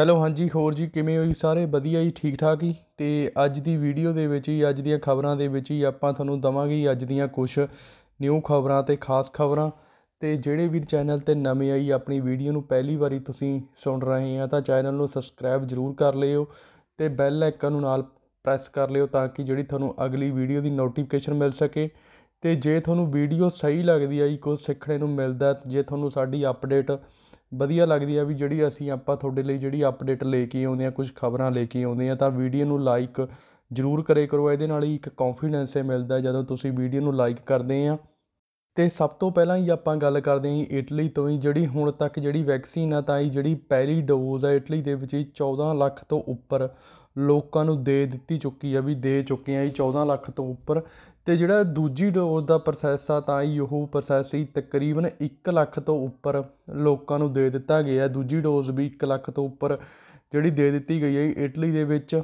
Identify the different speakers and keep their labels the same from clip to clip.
Speaker 1: hello ਹਾਂਜੀ ਹੋਰ ਜੀ ਕਿਵੇਂ ਹੋ ਜੀ ਸਾਰੇ ਵਧੀਆ ਜੀ ਠੀਕ ਠਾਕ ਜੀ ਤੇ ਅੱਜ ਦੀ ਵੀਡੀਓ ਦੇ ਵਿੱਚ ਹੀ ਅੱਜ ਦੀਆਂ ਖ਼ਬਰਾਂ ਦੇ ਵਿੱਚ ਹੀ ਆਪਾਂ ਤੁਹਾਨੂੰ ਦਵਾਂਗੇ ਅੱਜ ਦੀਆਂ ਕੁਝ ਨਿਊ ਖ਼ਬਰਾਂ ਤੇ ਖਾਸ ਖ਼ਬਰਾਂ ਤੇ ਜਿਹੜੇ ਵੀ ਚੈਨਲ 'ਤੇ ਨਵੇਂ ਆਈ ਆਪਣੀ ਵੀਡੀਓ ਨੂੰ ਪਹਿਲੀ ਵਾਰੀ ਤੁਸੀਂ ਸੁਣ ਰਹੇ ਆ ਤਾਂ ਚੈਨਲ ਨੂੰ ਸਬਸਕ੍ਰਾਈਬ ਜ਼ਰੂਰ ਕਰ ਲਿਓ ਤੇ ਬੈਲ ਆਈਕਨ ਨੂੰ ਨਾਲ ਪ੍ਰੈਸ ਕਰ ਲਿਓ ਤਾਂ ਕਿ ਜਿਹੜੀ ਤੁਹਾਨੂੰ ਅਗਲੀ ਵੀਡੀਓ ਦੀ ਨੋਟੀਫਿਕੇਸ਼ਨ ਮਿਲ ਸਕੇ ਤੇ ਜੇ ਤੁਹਾਨੂੰ ਵੀਡੀਓ ਸਹੀ ਲੱਗਦੀ ਆ ਜੀ ਕੁਝ ਸਿੱਖਣੇ ਨੂੰ ਮਿਲਦਾ ਜੇ ਤੁਹਾਨੂੰ ਸਾਡੀ ਅਪਡੇਟ ਵਧੀਆ ਲੱਗਦੀ ਆ ਵੀ ਜਿਹੜੀ ਅਸੀਂ ਆਪਾਂ ਤੁਹਾਡੇ ਲਈ ਜਿਹੜੀ ਅਪਡੇਟ ਲੈ ਕੇ ਆਉਂਦੇ ਆ ਕੁਝ ਖ਼ਬਰਾਂ ਲੈ ਕੇ ਆਉਂਦੇ ਆ ਤਾਂ ਵੀਡੀਓ ਨੂੰ ਲਾਈਕ ਜ਼ਰੂਰ ਕਰੇ ਕਰੋ ਇਹਦੇ ਨਾਲ ਹੀ ਇੱਕ ਕੌਨਫੀਡੈਂਸ ਹੈ ਮਿਲਦਾ ਜਦੋਂ ਤੁਸੀਂ ਵੀਡੀਓ ਨੂੰ ਲਾਈਕ ਕਰਦੇ ਆ ਤੇ ਸਭ ਤੋਂ ਪਹਿਲਾਂ ਹੀ ਆਪਾਂ ਗੱਲ ਕਰਦੇ ਹਾਂ ਇਟਲੀ ਤੋਂ ਹੀ ਜਿਹੜੀ ਹੁਣ ਤੱਕ ਜਿਹੜੀ ਵੈਕਸੀਨ ਆ ਤਾਂ ਇਹ ਜਿਹੜੀ ਪਹਿਲੀ ਡੋਜ਼ ਆ ਇਟਲੀ ਦੇ ਵਿੱਚ ਹੀ 14 ਲੱਖ ਤੋਂ ਉੱਪਰ ਲੋਕਾਂ ਨੂੰ ਦੇ ਦਿੱਤੀ ਚੁੱਕੀ ਆ ਵੀ ਦੇ ਚੁੱਕੇ ਆ ਇਹ 14 ਲੱਖ ਤੋਂ ਉੱਪਰ ਤੇ ਜਿਹੜਾ ਦੂਜੀ ਡੋਜ਼ ਦਾ ਪ੍ਰੋਸੈਸ ਆ ਤਾਂ ਹੀ ਉਹ ਪ੍ਰੋਸੈਸ ਹੀ ਤਕਰੀਬਨ 1 ਲੱਖ ਤੋਂ ਉੱਪਰ ਲੋਕਾਂ ਨੂੰ ਦੇ ਦਿੱਤਾ ਗਿਆ ਦੂਜੀ ਡੋਜ਼ ਵੀ 1 ਲੱਖ ਤੋਂ ਉੱਪਰ ਜਿਹੜੀ ਦੇ ਦਿੱਤੀ ਗਈ ਹੈ ਇਟਲੀ ਦੇ ਵਿੱਚ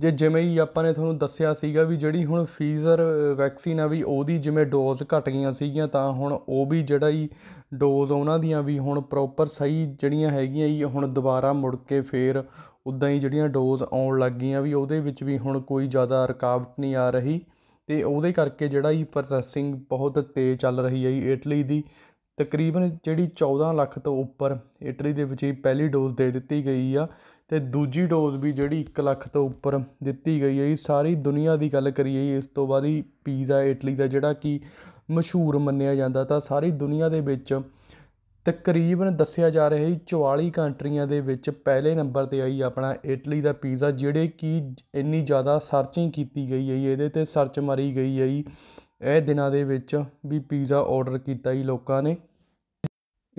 Speaker 1: ਜੇ ਜਿਵੇਂ ਹੀ ਆਪਾਂ ਨੇ ਤੁਹਾਨੂੰ ਦੱਸਿਆ ਸੀਗਾ ਵੀ ਜਿਹੜੀ ਹੁਣ ਫੀਜ਼ਰ ਵੈਕਸੀਨ ਆ ਵੀ ਉਹਦੀ ਜਿਵੇਂ ਡੋਜ਼ ਘਟ ਗਈਆਂ ਸੀਗੀਆਂ ਤਾਂ ਹੁਣ ਉਹ ਵੀ ਜਿਹੜਾ ਹੀ ਡੋਜ਼ ਉਹਨਾਂ ਦੀਆਂ ਵੀ ਹੁਣ ਪ੍ਰੋਪਰ ਸਹੀ ਜਿਹੜੀਆਂ ਹੈਗੀਆਂ ਹੀ ਹੁਣ ਦੁਬਾਰਾ ਮੁੜ ਕੇ ਫੇਰ ਉਦਾਂ ਹੀ ਜਿਹੜੀਆਂ ਡੋਜ਼ ਆਉਣ ਲੱਗ ਗਈਆਂ ਵੀ ਉਹਦੇ ਵਿੱਚ ਵੀ ਹੁਣ ਕੋਈ ਜ਼ਿਆਦਾ ਰੁਕਾਵਟ ਨਹੀਂ ਆ ਰਹੀ ਤੇ ਉਹਦੇ ਕਰਕੇ ਜਿਹੜਾ ਹੀ ਪ੍ਰੋਸੈਸਿੰਗ ਬਹੁਤ ਤੇਜ਼ ਚੱਲ ਰਹੀ ਹੈ ਜੀ ਇਟਲੀ ਦੀ ਤਕਰੀਬਨ ਜਿਹੜੀ 14 ਲੱਖ ਤੋਂ ਉੱਪਰ ਇਟਲੀ ਦੇ ਵਿੱਚ ਪਹਿਲੀ ਡੋਜ਼ ਦੇ ਦਿੱਤੀ ਗਈ ਆ ਤੇ ਦੂਜੀ ਡੋਜ਼ ਵੀ ਜਿਹੜੀ 1 ਲੱਖ ਤੋਂ ਉੱਪਰ ਦਿੱਤੀ ਗਈ ਹੈ ਇਹ ਸਾਰੀ ਦੁਨੀਆ ਦੀ ਗੱਲ ਕਰੀਏ ਇਸ ਤੋਂ ਬਾਅਦ ਹੀ ਪੀਜ਼ਾ ਇਟਲੀ ਦਾ ਜਿਹੜਾ ਕਿ ਮਸ਼ਹੂਰ ਮੰਨਿਆ ਜਾਂਦਾ ਤਾਂ ਸਾਰੀ ਦੁਨੀਆ ਦੇ ਵਿੱਚ ਤਕਰੀਬਨ ਦੱਸਿਆ ਜਾ ਰਿਹਾ ਹੈ 44 ਕੰਟਰੀਆਂ ਦੇ ਵਿੱਚ ਪਹਿਲੇ ਨੰਬਰ 'ਤੇ ਆਈ ਆਪਣਾ ਇਟਲੀ ਦਾ ਪੀਜ਼ਾ ਜਿਹੜੇ ਕੀ ਇੰਨੀ ਜ਼ਿਆਦਾ ਸਰਚਿੰਗ ਕੀਤੀ ਗਈ ਹੈ ਇਹਦੇ 'ਤੇ ਸਰਚ ਮਾਰੀ ਗਈ ਹੈ ਇਹ ਦਿਨਾਂ ਦੇ ਵਿੱਚ ਵੀ ਪੀਜ਼ਾ ਆਰਡਰ ਕੀਤਾ ਹੀ ਲੋਕਾਂ ਨੇ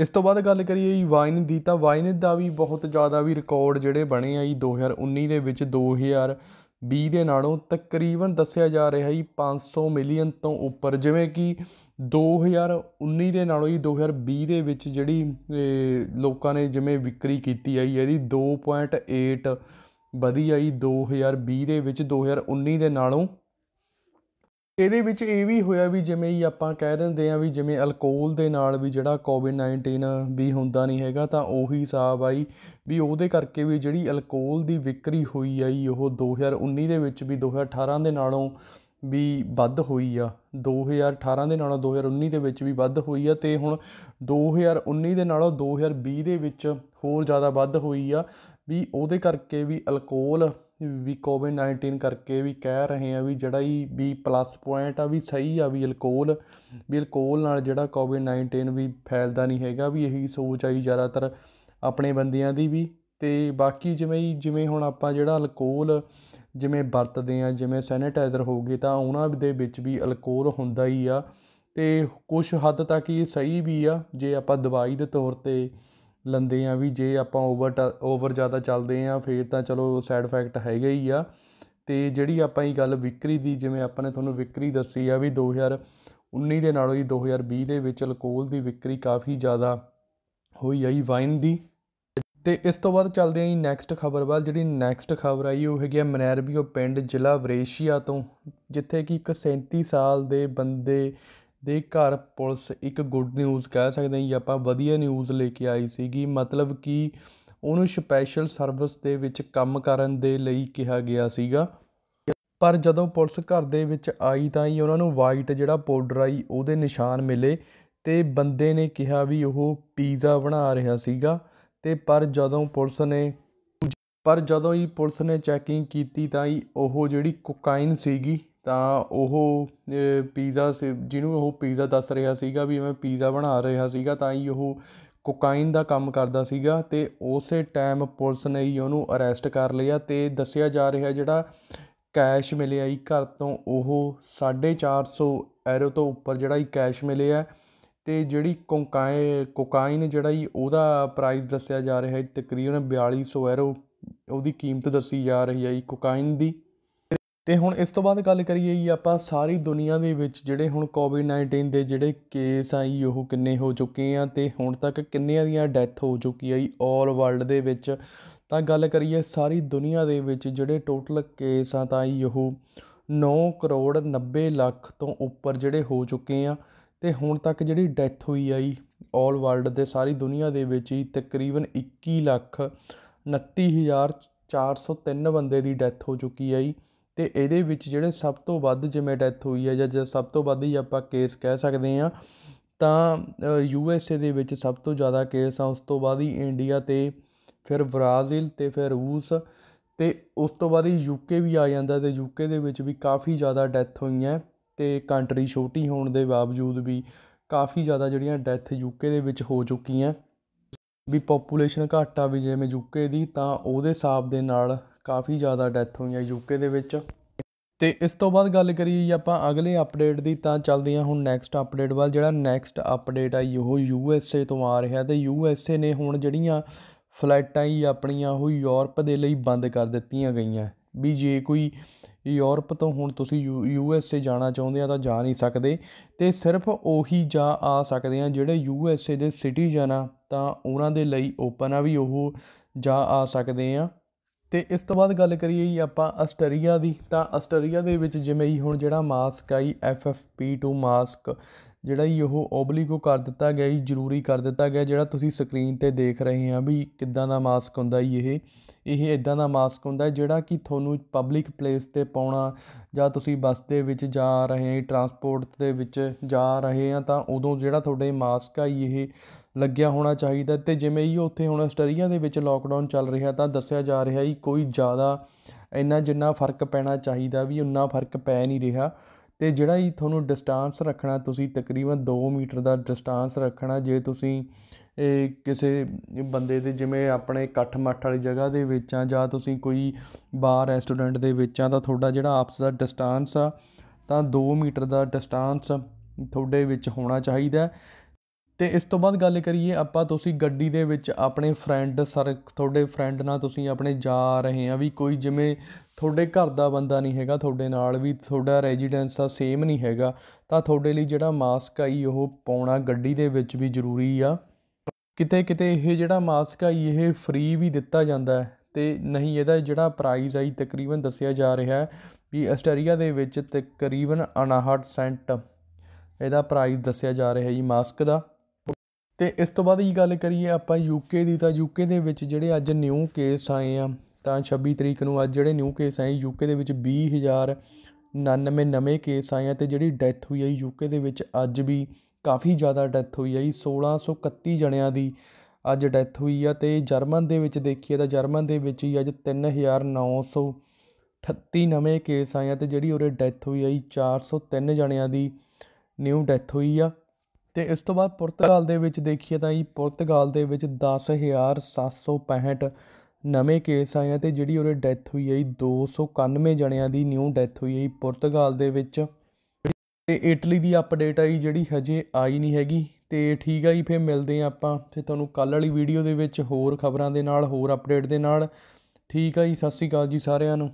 Speaker 1: ਇਸ ਤੋਂ ਬਾਅਦ ਗੱਲ ਕਰੀਏ ਜੀ ਵਾਈਨ ਦੀ ਤਾਂ ਵਾਈਨ ਦਾ ਵੀ ਬਹੁਤ ਜ਼ਿਆਦਾ ਵੀ ਰਿਕਾਰਡ ਜਿਹੜੇ ਬਣੇ ਆ ਜੀ 2019 ਦੇ ਵਿੱਚ 2000 ਬੀ ਦੇ ਨਾਲੋਂ ਤਕਰੀਬਨ ਦੱਸਿਆ ਜਾ ਰਿਹਾ ਹੈ 500 ਮਿਲੀਅਨ ਤੋਂ ਉੱਪਰ ਜਿਵੇਂ ਕਿ 2019 ਦੇ ਨਾਲੋਂ ਹੀ 2020 ਦੇ ਵਿੱਚ ਜਿਹੜੀ ਲੋਕਾਂ ਨੇ ਜਿਵੇਂ ਵਿਕਰੀ ਕੀਤੀ ਆਈ ਇਹਦੀ 2.8 ਵਧੀ ਆਈ 2020 ਦੇ ਵਿੱਚ 2019 ਦੇ ਨਾਲੋਂ ਇਹਦੇ ਵਿੱਚ ਇਹ ਵੀ ਹੋਇਆ ਵੀ ਜਿਵੇਂ ਹੀ ਆਪਾਂ ਕਹਿ ਦਿੰਦੇ ਆ ਵੀ ਜਿਵੇਂ ਅਲਕੋਹਲ ਦੇ ਨਾਲ ਵੀ ਜਿਹੜਾ ਕੋਵਿਡ 19 ਵੀ ਹੁੰਦਾ ਨਹੀਂ ਹੈਗਾ ਤਾਂ ਉਹੀ ਹਿਸਾਬ ਆਈ ਵੀ ਉਹਦੇ ਕਰਕੇ ਵੀ ਜਿਹੜੀ ਅਲਕੋਹਲ ਦੀ ਵਿਕਰੀ ਹੋਈ ਆਈ ਉਹ 2019 ਦੇ ਵਿੱਚ ਵੀ 2018 ਦੇ ਨਾਲੋਂ ਵੀ ਵੱਧ ਹੋਈ ਆ 2018 ਦੇ ਨਾਲੋਂ 2019 ਦੇ ਵਿੱਚ ਵੀ ਵੱਧ ਹੋਈ ਆ ਤੇ ਹੁਣ 2019 ਦੇ ਨਾਲੋਂ 2020 ਦੇ ਵਿੱਚ ਹੋਰ ਜ਼ਿਆਦਾ ਵੱਧ ਹੋਈ ਆ ਵੀ ਉਹਦੇ ਕਰਕੇ ਵੀ ਅਲਕੋਹਲ ਵੀ ਕੋਵਿਡ 19 ਕਰਕੇ ਵੀ ਕਹਿ ਰਹੇ ਆ ਵੀ ਜਿਹੜਾ ਹੀ ਵੀ ਪਲੱਸ ਪੁਆਇੰਟ ਆ ਵੀ ਸਹੀ ਆ ਵੀ ਅਲਕੋਹਲ ਵੀ ਅਲਕੋਹਲ ਨਾਲ ਜਿਹੜਾ ਕੋਵਿਡ 19 ਵੀ ਫੈਲਦਾ ਨਹੀਂ ਹੈਗਾ ਵੀ ਇਹੀ ਸੋਚ ਆਈ ਜ਼ਿਆਦਾਤਰ ਆਪਣੇ ਬੰਦਿਆਂ ਦੀ ਵੀ ਤੇ ਬਾਕੀ ਜਿਵੇਂ ਜਿਵੇਂ ਹੁਣ ਆਪਾਂ ਜਿਹੜਾ ਅਲਕੋਹਲ ਜਿਵੇਂ ਵਰਤਦੇ ਆ ਜਿਵੇਂ ਸੈਨੇਟਾਈਜ਼ਰ ਹੋ ਗਏ ਤਾਂ ਉਹਨਾਂ ਦੇ ਵਿੱਚ ਵੀ ਅਲਕੋਹਲ ਹੁੰਦਾ ਹੀ ਆ ਤੇ ਕੁਝ ਹੱਦ ਤੱਕ ਇਹ ਸਹੀ ਵੀ ਆ ਜੇ ਆਪਾਂ ਦਵਾਈ ਦੇ ਤੌਰ 'ਤੇ ਲੈਂਦੇ ਆ ਵੀ ਜੇ ਆਪਾਂ ਓਵਰ ਓਵਰ ਜ਼ਿਆਦਾ ਚੱਲਦੇ ਆ ਫਿਰ ਤਾਂ ਚਲੋ ਸਾਈਡ ਇਫੈਕਟ ਹੈਗਾ ਹੀ ਆ ਤੇ ਜਿਹੜੀ ਆਪਾਂ ਇਹ ਗੱਲ ਵਿਕਰੀ ਦੀ ਜਿਵੇਂ ਆਪਾਂ ਨੇ ਤੁਹਾਨੂੰ ਵਿਕਰੀ ਦੱਸੀ ਆ ਵੀ 2019 ਦੇ ਨਾਲੋਂ ਹੀ 2020 ਦੇ ਵਿੱਚ ਅਲਕੋਹਲ ਦੀ ਵਿਕਰੀ ਕਾਫੀ ਜ਼ਿਆਦਾ ਹੋਈ ਆਈ ਵਾਈਨ ਦੀ ਤੇ ਇਸ ਤੋਂ ਬਾਅਦ ਚੱਲਦੇ ਆਂ ਜੀ ਨੈਕਸਟ ਖਬਰ ਵੱਲ ਜਿਹੜੀ ਨੈਕਸਟ ਖਬਰ ਆਈ ਉਹ ਹੈਗੀ ਆ ਮਨੈਰਬੀਓ ਪਿੰਡ ਜ਼ਿਲ੍ਹਾ ਵਰੇਸ਼ੀਆ ਤੋਂ ਜਿੱਥੇ ਕਿ ਇੱਕ 37 ਸਾਲ ਦੇ ਬੰਦੇ ਦੇ ਘਰ ਪੁਲਿਸ ਇੱਕ ਗੁੱਡ ਨਿਊਜ਼ ਕਹਿ ਸਕਦੇ ਜਾਂ ਆਪਾਂ ਵਧੀਆ ਨਿਊਜ਼ ਲੈ ਕੇ ਆਈ ਸੀਗੀ ਮਤਲਬ ਕਿ ਉਹਨੂੰ ਸਪੈਸ਼ਲ ਸਰਵਿਸ ਦੇ ਵਿੱਚ ਕੰਮ ਕਰਨ ਦੇ ਲਈ ਕਿਹਾ ਗਿਆ ਸੀਗਾ ਪਰ ਜਦੋਂ ਪੁਲਿਸ ਘਰ ਦੇ ਵਿੱਚ ਆਈ ਤਾਂ ਹੀ ਉਹਨਾਂ ਨੂੰ ਵਾਈਟ ਜਿਹੜਾ ਪਾਊਡਰ ਆਈ ਉਹਦੇ ਨਿਸ਼ਾਨ ਮਿਲੇ ਤੇ ਬੰਦੇ ਨੇ ਕਿਹਾ ਵੀ ਉਹ ਪੀਜ਼ਾ ਬਣਾ ਰਿਹਾ ਸੀਗਾ ਤੇ ਪਰ ਜਦੋਂ ਪੁਲਿਸ ਨੇ ਪਰ ਜਦੋਂ ਹੀ ਪੁਲਿਸ ਨੇ ਚੈਕਿੰਗ ਕੀਤੀ ਤਾਂ ਹੀ ਉਹ ਜਿਹੜੀ ਕੋਕਾਈਨ ਸੀਗੀ ਤਾਂ ਉਹ ਪੀਜ਼ਾ ਜਿਹਨੂੰ ਉਹ ਪੀਜ਼ਾ ਦੱਸ ਰਿਹਾ ਸੀਗਾ ਵੀ ਮੈਂ ਪੀਜ਼ਾ ਬਣਾ ਰਿਹਾ ਸੀਗਾ ਤਾਂ ਹੀ ਉਹ ਕੋਕਾਈਨ ਦਾ ਕੰਮ ਕਰਦਾ ਸੀਗਾ ਅਤੇ ਉਸੇ ਟਾਈਮ ਪੁਲਿਸ ਨੇ ਹੀ ਉਹਨੂੰ ਅਰੈਸਟ ਕਰ ਲਿਆ ਅਤੇ ਦੱਸਿਆ ਜਾ ਰਿਹਾ ਜਿਹੜਾ ਕੈਸ਼ ਮਿਲਿਆ ਜੀ ਘਰ ਤੋਂ ਉਹ ਸਾਢੇ ਚਾਰ ਸੌ ਐਰੋ ਤੋਂ ਉੱਪਰ ਜਿਹੜਾ ਜੀ ਕੈਸ਼ ਮਿਲਿਆ ਅਤੇ ਜਿਹੜੀ ਕੋਕਾਈ ਕੋਕਾਈਨ ਜਿਹੜਾ ਜੀ ਉਹਦਾ ਪ੍ਰਾਈਸ ਦੱਸਿਆ ਜਾ ਰਿਹਾ ਤਕਰੀਬਨ ਬਿਆਲੀ ਸੌ ਐਰੋ ਉਹਦੀ ਕੀਮਤ ਦੱਸੀ ਜਾ ਰਹੀ ਹੈ ਜੀ ਕੋਕਾਈਨ ਦੀ ਤੇ ਹੁਣ ਇਸ ਤੋਂ ਬਾਅਦ ਗੱਲ ਕਰੀਏ ਜੀ ਆਪਾਂ ਸਾਰੀ ਦੁਨੀਆ ਦੇ ਵਿੱਚ ਜਿਹੜੇ ਹੁਣ ਕੋਵਿਡ 19 ਦੇ ਜਿਹੜੇ ਕੇਸ ਆ ਜੀ ਉਹ ਕਿੰਨੇ ਹੋ ਚੁੱਕੇ ਆ ਤੇ ਹੁਣ ਤੱਕ ਕਿੰਨੀਆਂ ਦੀਆਂ ਡੈਥ ਹੋ ਚੁੱਕੀ ਆ ਜੀ ਔਲ ਵਰਲਡ ਦੇ ਵਿੱਚ ਤਾਂ ਗੱਲ ਕਰੀਏ ਸਾਰੀ ਦੁਨੀਆ ਦੇ ਵਿੱਚ ਜਿਹੜੇ ਟੋਟਲ ਕੇਸ ਆ ਤਾਂ ਇਹ ਉਹ ਕਰੋੜ 90 ਲੱਖ ਤੋਂ ਉੱਪਰ ਜਿਹੜੇ ਹੋ ਚੁੱਕੇ ਆ ਤੇ ਹੁਣ ਤੱਕ ਜਿਹੜੀ ਡੈਥ ਹੋਈ ਆ ਜੀ ਔਲ ਵਰਲਡ ਦੇ ਸਾਰੀ ਦੁਨੀਆ ਦੇ ਵਿੱਚ ਹੀ ਤਕਰੀਬਨ 21 ਲੱਖ 29 ਹਜ਼ਾਰ 403 ਬੰਦੇ ਦੀ ਡੈਥ ਹੋ ਚੁੱਕੀ ਆ ਜੀ ਤੇ ਇਹਦੇ ਵਿੱਚ ਜਿਹੜੇ ਸਭ ਤੋਂ ਵੱਧ ਜਿਵੇਂ ਡੈਥ ਹੋਈ ਹੈ ਜਾਂ ਸਭ ਤੋਂ ਵੱਧ ਹੀ ਆਪਾਂ ਕੇਸ ਕਹਿ ਸਕਦੇ ਹਾਂ ਤਾਂ ਯੂ ਐਸ ਏ ਦੇ ਵਿੱਚ ਸਭ ਤੋਂ ਜ਼ਿਆਦਾ ਕੇਸ ਆ ਉਸ ਤੋਂ ਬਾਅਦ ਹੀ ਇੰਡੀਆ ਤੇ ਫਿਰ ਬ੍ਰਾਜ਼ੀਲ ਤੇ ਫਿਰ ਰੂਸ ਤੇ ਉਸ ਤੋਂ ਬਾਅਦ ਹੀ ਯੂ ਕੇ ਵੀ ਆ ਜਾਂਦਾ ਤੇ ਯੂ ਕੇ ਦੇ ਵਿੱਚ ਵੀ ਕਾਫੀ ਜ਼ਿਆਦਾ ਡੈਥ ਹੋਈਆਂ ਤੇ ਕੰਟਰੀ ਛੋਟੀ ਹੋਣ ਦੇ ਬਾਵਜੂਦ ਵੀ ਕਾਫੀ ਜ਼ਿਆਦਾ ਜਿਹੜੀਆਂ ਡੈਥ ਯੂ ਕੇ ਦੇ ਵਿੱਚ ਹੋ ਚੁੱਕੀਆਂ ਵੀ ਪੋਪੂਲੇਸ਼ਨ ਘਟਾ ਵੀ ਜਿਵੇਂ ਯੂ ਕੇ ਦੀ ਤਾਂ ਉਹਦੇ ਹਿਸਾਬ ਦੇ ਨਾਲ ਕਾਫੀ ਜ਼ਿਆਦਾ ਡੈਥ ਹੋਈਆਂ ਯੂਕੇ ਦੇ ਵਿੱਚ ਤੇ ਇਸ ਤੋਂ ਬਾਅਦ ਗੱਲ ਕਰੀਏ ਜੀ ਆਪਾਂ ਅਗਲੇ ਅਪਡੇਟ ਦੀ ਤਾਂ ਚੱਲਦੇ ਹਾਂ ਹੁਣ ਨੈਕਸਟ ਅਪਡੇਟ ਵੱਲ ਜਿਹੜਾ ਨੈਕਸਟ ਅਪਡੇਟ ਆ ਉਹ ਯੂਐਸਏ ਤੋਂ ਆ ਰਿਹਾ ਤੇ ਯੂਐਸਏ ਨੇ ਹੁਣ ਜਿਹੜੀਆਂ ਫਲਾਈਟਾਂ ਹੀ ਆਪਣੀਆਂ ਉਹ ਯੂਰਪ ਦੇ ਲਈ ਬੰਦ ਕਰ ਦਿੱਤੀਆਂ ਗਈਆਂ ਵੀ ਜੇ ਕੋਈ ਯੂਰਪ ਤੋਂ ਹੁਣ ਤੁਸੀਂ ਯੂਐਸਏ ਜਾਣਾ ਚਾਹੁੰਦੇ ਆ ਤਾਂ ਜਾ ਨਹੀਂ ਸਕਦੇ ਤੇ ਸਿਰਫ ਉਹੀ ਜਾ ਆ ਸਕਦੇ ਆ ਜਿਹੜੇ ਯੂਐਸਏ ਦੇ ਸਿਟੀਜ਼ਨ ਆ ਤਾਂ ਉਹਨਾਂ ਦੇ ਲਈ ਓਪਨ ਆ ਵੀ ਉਹ ਜਾ ਆ ਸਕਦੇ ਆ ਤੇ ਇਸ ਤੋਂ ਬਾਅਦ ਗੱਲ ਕਰੀਏ ਜੀ ਆਪਾਂ ਆਸਟਰੀਆ ਦੀ ਤਾਂ ਆਸਟਰੀਆ ਦੇ ਵਿੱਚ ਜਿਵੇਂ ਹੀ ਹੁਣ ਜਿਹੜਾ ਮਾਸਕ ਆਈ FFP2 ਮਾਸਕ ਜਿਹੜਾ ਇਹ ਉਹ ਓਬਲੀਕੋ ਕਰ ਦਿੱਤਾ ਗਿਆ ਜੀ ਜ਼ਰੂਰੀ ਕਰ ਦਿੱਤਾ ਗਿਆ ਜਿਹੜਾ ਤੁਸੀਂ ਸਕਰੀਨ ਤੇ ਦੇਖ ਰਹੇ ਆ ਵੀ ਕਿੱਦਾਂ ਦਾ ਮਾਸਕ ਹੁੰਦਾ ਜੀ ਇਹ ਇਹ ਇਦਾਂ ਦਾ ਮਾਸਕ ਹੁੰਦਾ ਜਿਹੜਾ ਕਿ ਤੁਹਾਨੂੰ ਪਬਲਿਕ ਪਲੇਸ ਤੇ ਪਾਉਣਾ ਜਾਂ ਤੁਸੀਂ ਬੱਸ ਦੇ ਵਿੱਚ ਜਾ ਰਹੇ ਹੋ ਟਰਾਂਸਪੋਰਟ ਦੇ ਵਿੱਚ ਜਾ ਰਹੇ ਆ ਤਾਂ ਉਦੋਂ ਜਿਹੜਾ ਤੁਹਾਡੇ ਮਾਸਕ ਆ ਇਹ ਲੱਗਿਆ ਹੋਣਾ ਚਾਹੀਦਾ ਤੇ ਜਿਵੇਂ ਹੀ ਉੱਥੇ ਹੁਣ ਆਸਟਰੀਆ ਦੇ ਵਿੱਚ ਲੋਕਡਾਊਨ ਚੱਲ ਰਿਹਾ ਤਾਂ ਦੱਸਿਆ ਜਾ ਰਿਹਾ ਹੈ ਕੋਈ ਜ਼ਿਆਦਾ ਇੰਨਾ ਜਿੰਨਾ ਫਰਕ ਪੈਣਾ ਚਾਹੀਦਾ ਵੀ ਉਨਾ ਫਰਕ ਪੈ ਨਹੀਂ ਰਿਹਾ ਤੇ ਜਿਹੜਾ ਹੀ ਤੁਹਾਨੂੰ ਡਿਸਟੈਂਸ ਰੱਖਣਾ ਤੁਸੀਂ ਤਕਰੀਬਨ 2 ਮੀਟਰ ਦਾ ਡਿਸਟੈਂਸ ਰੱਖਣਾ ਜੇ ਤੁਸੀਂ ਇਹ ਕਿਸੇ ਬੰਦੇ ਦੇ ਜਿਵੇਂ ਆਪਣੇ ਇਕੱਠ ਮੱਠ ਵਾਲੀ ਜਗ੍ਹਾ ਦੇ ਵਿੱਚ ਆ ਜਾਂ ਤੁਸੀਂ ਕੋਈ ਬਾਰ ਰੈਸਟੋਰੈਂਟ ਦੇ ਵਿੱਚ ਆ ਤਾਂ ਤੁਹਾਡਾ ਜਿਹੜਾ ਆਪਸ ਦਾ ਡਿਸਟੈਂਸ ਆ ਤਾਂ 2 ਮੀਟਰ ਦਾ ਡਿਸਟੈਂਸ ਤੁਹਾਡੇ ਵਿੱਚ ਹੋਣਾ ਚਾਹੀਦਾ ਤੇ ਇਸ ਤੋਂ ਬਾਅਦ ਗੱਲ ਕਰੀਏ ਆਪਾਂ ਤੁਸੀਂ ਗੱਡੀ ਦੇ ਵਿੱਚ ਆਪਣੇ ਫਰੈਂਡ ਸਰ ਤੁਹਾਡੇ ਫਰੈਂਡ ਨਾਲ ਤੁਸੀਂ ਆਪਣੇ ਜਾ ਰਹੇ ਆ ਵੀ ਕੋਈ ਜਿਵੇਂ ਤੁਹਾਡੇ ਘਰ ਦਾ ਬੰਦਾ ਨਹੀਂ ਹੈਗਾ ਤੁਹਾਡੇ ਨਾਲ ਵੀ ਤੁਹਾਡਾ ਰੈਜ਼ੀਡੈਂਸ ਦਾ ਸੇਮ ਨਹੀਂ ਹੈਗਾ ਤਾਂ ਤੁਹਾਡੇ ਲਈ ਜਿਹੜਾ ਮਾਸਕ ਆਈ ਉਹ ਪਾਉਣਾ ਗੱਡੀ ਦੇ ਵਿੱਚ ਵੀ ਜ਼ਰੂਰੀ ਆ ਕਿਤੇ ਕਿਤੇ ਇਹ ਜਿਹੜਾ ਮਾਸਕ ਆਈ ਇਹ ਫ੍ਰੀ ਵੀ ਦਿੱਤਾ ਜਾਂਦਾ ਹੈ ਤੇ ਨਹੀਂ ਇਹਦਾ ਜਿਹੜਾ ਪ੍ਰਾਈਸ ਆਈ ਤਕਰੀਬਨ ਦੱਸਿਆ ਜਾ ਰਿਹਾ ਹੈ ਵੀ ਆਸਟਰੀਆ ਦੇ ਵਿੱਚ ਤਕਰੀਬਨ 59 ਸੈਂਟ ਇਹਦਾ ਪ੍ਰਾਈਸ ਦੱਸਿਆ ਜਾ ਰਿਹਾ ਜੀ ਮਾਸਕ ਦਾ ਤੇ ਇਸ ਤੋਂ ਬਾਅਦ ਇਹ ਗੱਲ ਕਰੀਏ ਆਪਾਂ ਯੂਕੇ ਦੀ ਤਾਂ ਯੂਕੇ ਦੇ ਵਿੱਚ ਜਿਹੜੇ ਅੱਜ ਨਿਊ ਕੇਸ ਆਏ ਆ ਤਾਂ 26 ਤਰੀਕ ਨੂੰ ਅੱਜ ਜਿਹੜੇ ਨਿਊ ਕੇਸ ਆਏ ਯੂਕੇ ਦੇ ਵਿੱਚ ਵੀਹ ਨਵੇਂ ਕੇਸ ਆਏ ਆ ਤੇ ਜਿਹੜੀ ਡੈਥ ਹੋਈ ਆ ਯੂਕੇ ਦੇ ਵਿੱਚ ਅੱਜ ਵੀ ਕਾਫੀ ਜ਼ਿਆਦਾ ਡੈਥ ਹੋਈ ਆ 1631 ਜਣਿਆਂ ਦੀ ਅੱਜ ਡੈਥ ਹੋਈ ਆ ਤੇ ਜਰਮਨ ਦੇ ਵਿੱਚ ਦੇਖੀਏ ਤਾਂ ਜਰਮਨ ਦੇ ਵਿੱਚ ਹੀ ਅੱਜ 3938 ਨਵੇਂ ਕੇਸ ਆਏ ਆ ਤੇ ਜਿਹੜੀ ਉਰੇ ਡੈਥ ਹੋਈ ਆ 403 ਜਣਿਆਂ ਦੀ ਨਿਊ ਡੈਥ ਹੋਈ ਆ ਤੇ ਇਸ ਤੋਂ ਬਾਅਦ ਪੁਰਤਗਾਲ ਦੇ ਵਿੱਚ ਦੇਖੀਏ ਤਾਂ ਇਹ ਪੁਰਤਗਾਲ ਦੇ ਵਿੱਚ 10765 ਨਵੇਂ ਕੇਸ ਆਏ ਆ ਤੇ ਜਿਹੜੀ ਉਹਦੇ ਡੈਥ ਹੋਈ ਹੈ 291 ਜਣਿਆਂ ਦੀ ਨਿਊ ਡੈਥ ਹੋਈ ਹੈ ਪੁਰਤਗਾਲ ਦੇ ਵਿੱਚ ਤੇ ਇਟਲੀ ਦੀ ਅਪਡੇਟ ਆਈ ਜਿਹੜੀ ਹਜੇ ਆਈ ਨਹੀਂ ਹੈਗੀ ਤੇ ਠੀਕ ਆ ਜੀ ਫੇਰ ਮਿਲਦੇ ਆ ਆਪਾਂ ਫੇ ਤੁਹਾਨੂੰ ਕੱਲ ਵਾਲੀ ਵੀਡੀਓ ਦੇ ਵਿੱਚ ਹੋਰ ਖਬਰਾਂ ਦੇ ਨਾਲ ਹੋਰ ਅਪਡੇਟ ਦੇ ਨਾਲ ਠੀਕ ਆ ਜੀ ਸਤਿ ਸ਼੍ਰੀ ਅਕਾਲ ਜੀ ਸਾਰਿਆਂ ਨੂੰ